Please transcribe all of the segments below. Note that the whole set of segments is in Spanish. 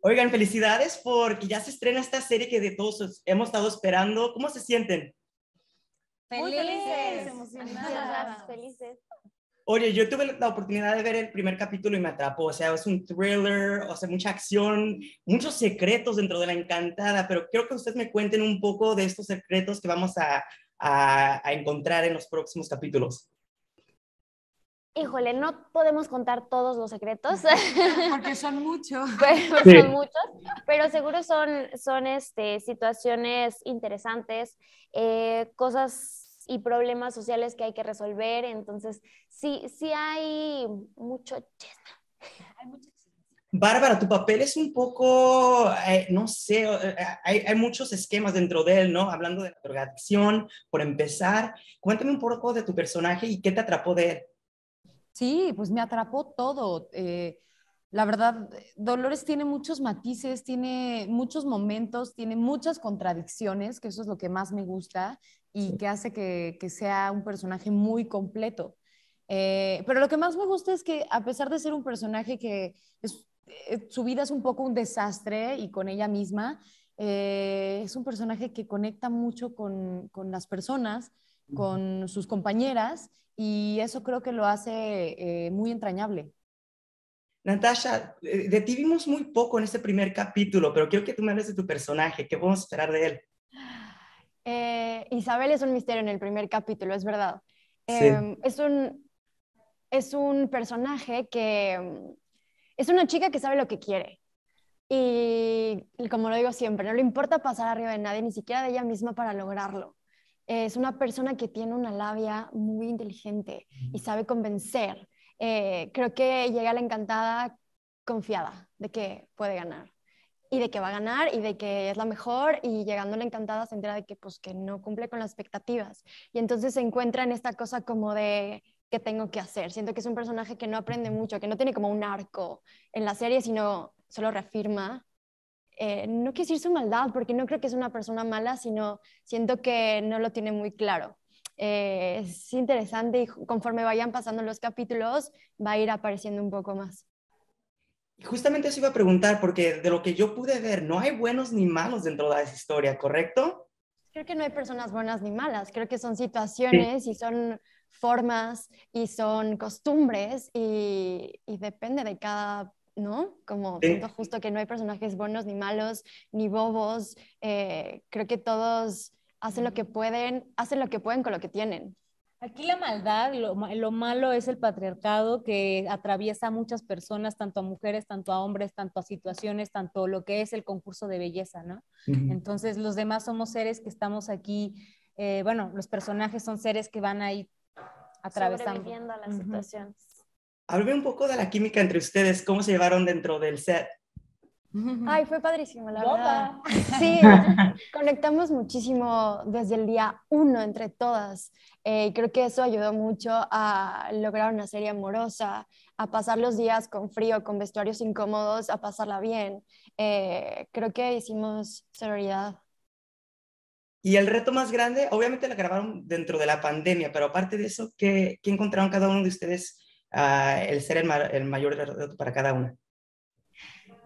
Oigan, felicidades porque ya se estrena esta serie que de todos hemos estado esperando. ¿Cómo se sienten? Felices, felices emocionadas, felices. Oye, yo tuve la oportunidad de ver el primer capítulo y me atrapó. O sea, es un thriller, o sea, mucha acción, muchos secretos dentro de la encantada. Pero quiero que ustedes me cuenten un poco de estos secretos que vamos a, a encontrar en los próximos capítulos híjole, no podemos contar todos los secretos. Porque son muchos. Pero, Son muchos, pero seguro son, son este, situaciones interesantes, eh, cosas y problemas sociales que hay que resolver. Entonces, sí, sí hay mucho Bárbara, tu papel es un poco, eh, no sé, eh, hay, hay, muchos esquemas dentro de él, ¿no? Hablando de la drogadicción, por empezar, cuéntame un poco de tu personaje y qué te atrapó de él. Sí, pues me atrapó todo. Eh, la verdad, Dolores tiene muchos matices, tiene muchos momentos, tiene muchas contradicciones, que eso es lo que más me gusta y que hace que, sea un personaje muy completo. Eh, pero lo que más me gusta es que a pesar de ser un personaje que eh, su vida es un poco un desastre y con ella misma, es un personaje que conecta mucho con las personas, con sus compañeras y eso creo que lo hace eh, muy entrañable. Natasha, eh, de ti vimos muy poco en este primer capítulo, pero quiero que tú me hables de tu personaje, ¿qué podemos esperar de él? Eh, Isabel es un misterio en el primer capítulo, es verdad. Em, es, un, es un personaje que mm, es una chica que sabe lo que quiere. Y como lo digo siempre, no le importa pasar arriba de nadie, ni siquiera de ella misma para lograrlo es una persona que tiene una labia muy inteligente y sabe convencer. Eh, creo que llega a la encantada confiada de que puede ganar y de que va a ganar y de que es la mejor y llegando a la encantada se entera de que pues que no cumple con las expectativas y entonces se encuentra en esta cosa como de qué tengo que hacer. Siento que es un personaje que no aprende mucho, que no tiene como un arco en la serie, sino solo reafirma eh, no quiero decir su maldad, porque no creo que es una persona mala, sino siento que no lo tiene muy claro. Eh, es interesante y conforme vayan pasando los capítulos va a ir apareciendo un poco más. Justamente eso iba a preguntar, porque de lo que yo pude ver, no hay buenos ni malos dentro de esa historia, ¿correcto? Creo que no hay personas buenas ni malas, creo que son situaciones y son formas y son costumbres y, y depende de cada ¿no? Como justo que no hay personajes buenos ni malos, ni bobos. Eh, creo que todos hacen lo que pueden, hacen lo que pueden con lo que tienen. Aquí la maldad, lo, malo es el patriarcado que atraviesa a muchas personas, tanto a mujeres, tanto a hombres, tanto a situaciones, tanto lo que es el concurso de belleza, ¿no? Entonces los demás somos seres que estamos aquí, eh, bueno, los personajes son seres que van a ir atravesando. Sobreviviendo a la situación. Háblame un poco de la química entre ustedes, cómo se llevaron dentro del set. Ay, fue padrísimo, la verdad. Sí, conectamos muchísimo desde el día uno entre todas. Eh, creo que eso ayudó mucho a lograr una serie amorosa, a pasar los días con frío, con vestuarios incómodos, a pasarla bien. Eh, creo que hicimos sororidad. Y el reto más grande, obviamente la grabaron dentro de la pandemia, pero aparte de eso, ¿qué, qué encontraron cada uno de ustedes el ser el, mayor reto para cada una.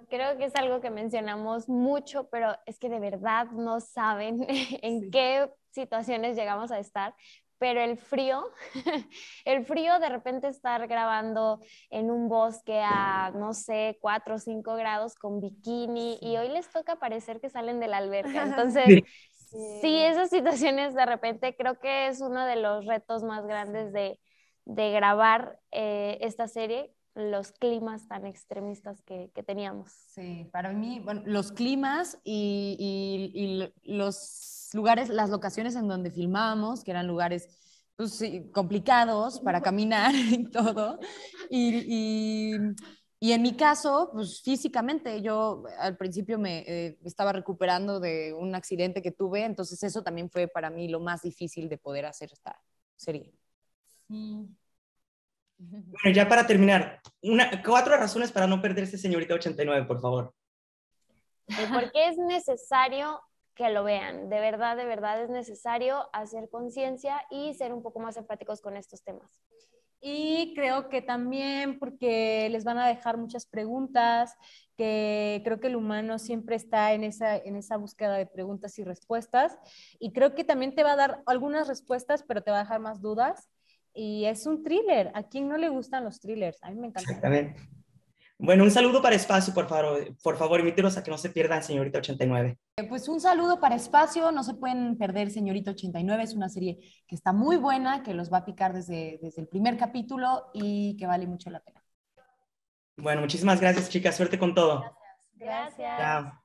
Creo que es algo que mencionamos mucho, pero es que de verdad no saben en qué situaciones llegamos a estar, pero el frío, el frío de repente estar grabando en un bosque a, no sé, 4 o 5 grados con bikini y hoy les toca parecer que salen de la alberca. Entonces, sí, esas situaciones de repente creo que es uno de los retos más grandes de, de grabar eh, esta serie los climas tan extremistas que, teníamos. Sí, para mí, los climas y, los lugares, las locaciones en donde filmábamos, que eran lugares pues complicados para caminar y todo. Y, en mi caso, pues físicamente, yo al principio me eh, estaba recuperando de un accidente que tuve, entonces eso también fue para mí lo más difícil de poder hacer esta serie. Bueno, ya para terminar, una, cuatro razones para no perder este Señorita 89, por favor. Eh, porque es necesario que lo vean? De verdad, de verdad es necesario hacer conciencia y ser un poco más empáticos con estos temas. Y creo que también porque les van a dejar muchas preguntas, que creo que el humano siempre está en esa, en esa búsqueda de preguntas y respuestas. Y creo que también te va a dar algunas respuestas, pero te va a dejar más dudas y es un thriller. ¿A quién no le gustan los thrillers? A mí me encanta. Bueno, un saludo para Espacio, por favor, por favor, invítenos a que no se pierdan Señorita 89. Eh, pues un saludo para Espacio, no se pueden perder Señorita 89, es una serie que está muy buena, que los va a picar desde, desde el primer capítulo y que vale mucho la pena. Bueno, muchísimas gracias, chicas, suerte con todo. gracias. Chao.